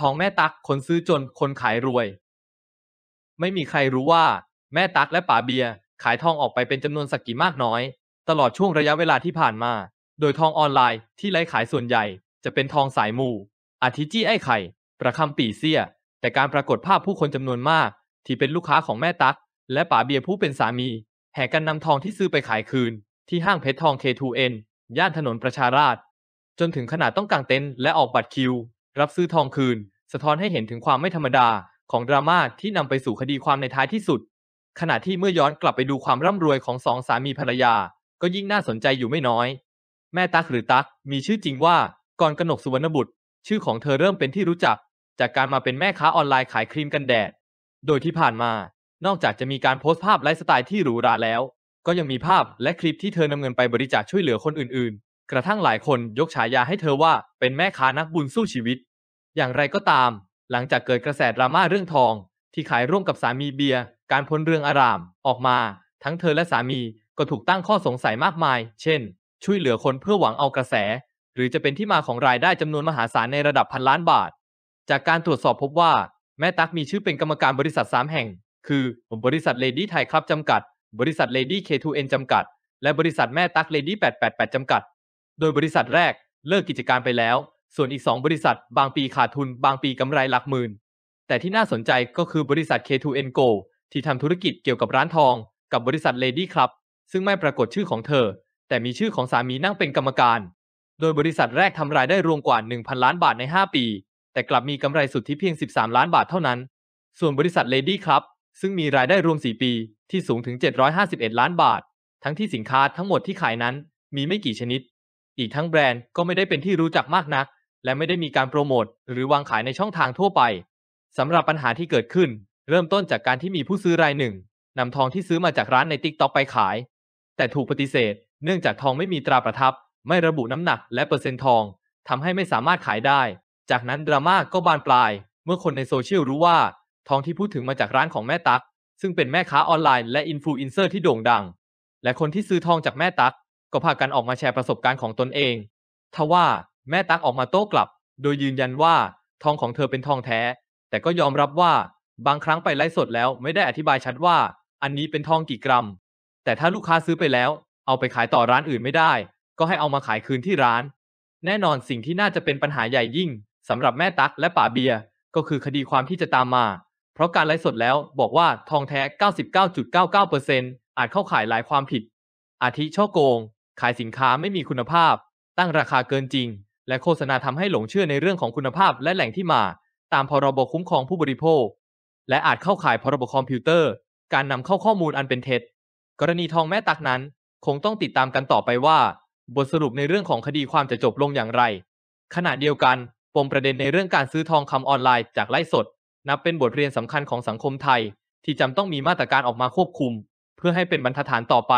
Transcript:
ทองแม่ตักคนซื้อจนคนขายรวย ไม่มีใครรู้ว่าแม่ตักและป๋าเบียขายทองออกไปเป็นจำนวนสักกี่มากน้อย ตลอดช่วงระยะเวลาที่ผ่านมา โดยทองออนไลน์ที่ไล่ขายส่วนใหญ่จะเป็นทองสายมูอาทิจี้ไอ้ไข่ ประคำปีเสียแต่การปรากฏภาพผู้คนจำนวนมาก ที่เป็นลูกค้าของแม่ตักและป๋าเบียผู้เป็นสามี แห่กันนำทองที่ซื้อไปขายคืน ที่ห้างเพชรทอง K2N ย่านถนนประชาราษฎร์จนถึงขนาดต้องกางเต็นท์และออกบัตรคิวรับซื้อทองคืน สะท้อนให้เห็นถึงความไม่ธรรมดาของดราม่าที่นำไปสู่คดีความในท้ายที่สุด ขณะที่เมื่อย้อนกลับไปดูความร่ำรวยของสองสามีภรรยา ก็ยิ่งน่าสนใจอยู่ไม่น้อย แม่ตักหรือตักมีชื่อจริงว่า ก่อนกนกสุวรรณบุตร ชื่อของเธอเริ่มเป็นที่รู้จัก จากการมาเป็นแม่ค้าออนไลน์ขายครีมกันแดด โดยที่ผ่านมา นอกจากจะมีการโพสต์ภาพไลฟ์สไตล์ที่หรูหราแล้ว ก็ยังมีภาพและคลิปที่เธอนำเงินไปบริจาคช่วยเหลือคนอื่นกระทั่งหลายคนยกฉายาให้เธอว่าเป็นแม่ค้านักบุญสู้ชีวิต อย่างไรก็ตาม หลังจากเกิดกระแสดราม่าเรื่องทอง ที่ขายร่วมกับสามีเบียร์การพ้นเรืองอาราม ออกมา ทั้งเธอและสามี ก็ถูกตั้งข้อสงสัยมากมาย เช่น ช่วยเหลือคนเพื่อหวังเอากระแส หรือจะเป็นที่มาของรายได้จำนวนมหาศาลในระดับพันล้านบาท จากการตรวจสอบพบว่า แม่ตั๊กมีชื่อเป็นกรรมการบริษัท3แห่งคือบริษัทเลดี้ไทยครับจำกัด บริษัทเลดี้เคทูเอ็นจำกัด และบริษัทแม่ตั๊กเลดี้888จำกัดโดยบริษัทแรกเลิกกิจการไปแล้ว ส่วนอีก 2 บริษัท บางปีขาดทุน บางปีกำไรหลักหมื่น แต่ที่น่าสนใจก็คือบริษัท K2N Go ที่ทำธุรกิจเกี่ยวกับร้านทอง กับบริษัท Lady Club ซึ่งไม่ปรากฏชื่อของเธอ แต่มีชื่อของสามีนั่งเป็นกรรมการ โดยบริษัทแรกทำรายได้รวมกว่า 1,000 ล้านบาทใน 5 ปี แต่กลับมีกำไรสุทธิเพียง 13 ล้านบาทเท่านั้น ส่วนบริษัท Lady Club ซึ่งมีรายได้รวม 4 ปี ที่สูงถึง 751 ล้านบาท ทั้งที่สินค้าทั้งหมดที่ขายนั้น มีไม่กี่ชนิดอีกทั้งแบรนด์ก็ไม่ได้เป็นที่รู้จักมากนัก และไม่ได้มีการโปรโมทหรือวางขายในช่องทางทั่วไปสำหรับปัญหาที่เกิดขึ้น เริ่มต้นจากการที่มีผู้ซื้อรายหนึ่งนำทองที่ซื้อมาจากร้านในติ๊กต็อกไปขาย แต่ถูกปฏิเสธ เนื่องจากทองไม่มีตราประทับ ไม่ระบุน้ำหนักและเปอร์เซ็นต์ทองทำให้ไม่สามารถขายได้ จากนั้นดราม่าก็บานปลาย เมื่อคนในโซเชียลรู้ว่า ทองที่พูดถึงมาจากร้านของแม่ตั๊กซึ่งเป็นแม่ค้าออนไลน์และอินฟลูเอนเซอร์ที่โด่งดังและคนที่ซื้อทองจากแม่ตั๊กก็พากันออกมาแชร์ประสบการณ์ของตนเอง ทว่าแม่ตั๊กออกมาโต้กลับ โดยยืนยันว่าทองของเธอเป็นทองแท้ แต่ก็ยอมรับว่า บางครั้งไปไลฟ์สดแล้วไม่ได้อธิบายชัดว่า อันนี้เป็นทองกี่กรัม แต่ถ้าลูกค้าซื้อไปแล้ว เอาไปขายต่อร้านอื่นไม่ได้ ก็ให้เอามาขายคืนที่ร้าน แน่นอนสิ่งที่น่าจะเป็นปัญหาใหญ่ยิ่งสำหรับแม่ตั๊กและป่าเบียก็คือคดีความที่จะตามมา เพราะการไลฟ์สดแล้วบอกว่าทองแท้ 99.99%อาจเข้าข่ายหลายความผิด อาทิช่อโกงขายสินค้าไม่มีคุณภาพ ตั้งราคาเกินจริง และโฆษณาทำให้หลงเชื่อในเรื่องของคุณภาพและแหล่งที่มา ตามพรบคุ้มครองผู้บริโภค และอาจเข้าข่ายพรบคอมพิวเตอร์ การนำเข้าข้อมูลอันเป็นเท็จ กรณีทองแม่ตักนั้นคงต้องติดตามกันต่อไปว่า บทสรุปในเรื่องของคดีความจะจบลงอย่างไร ขณะเดียวกันปมประเด็นในเรื่องการซื้อทองคำออนไลน์ จากไลฟ์สด นับเป็นบทเรียนสำคัญของสังคมไทย ที่จำต้องมีมาตรการออกมาควบคุม เพื่อให้เป็นบรรทัดฐานต่อไป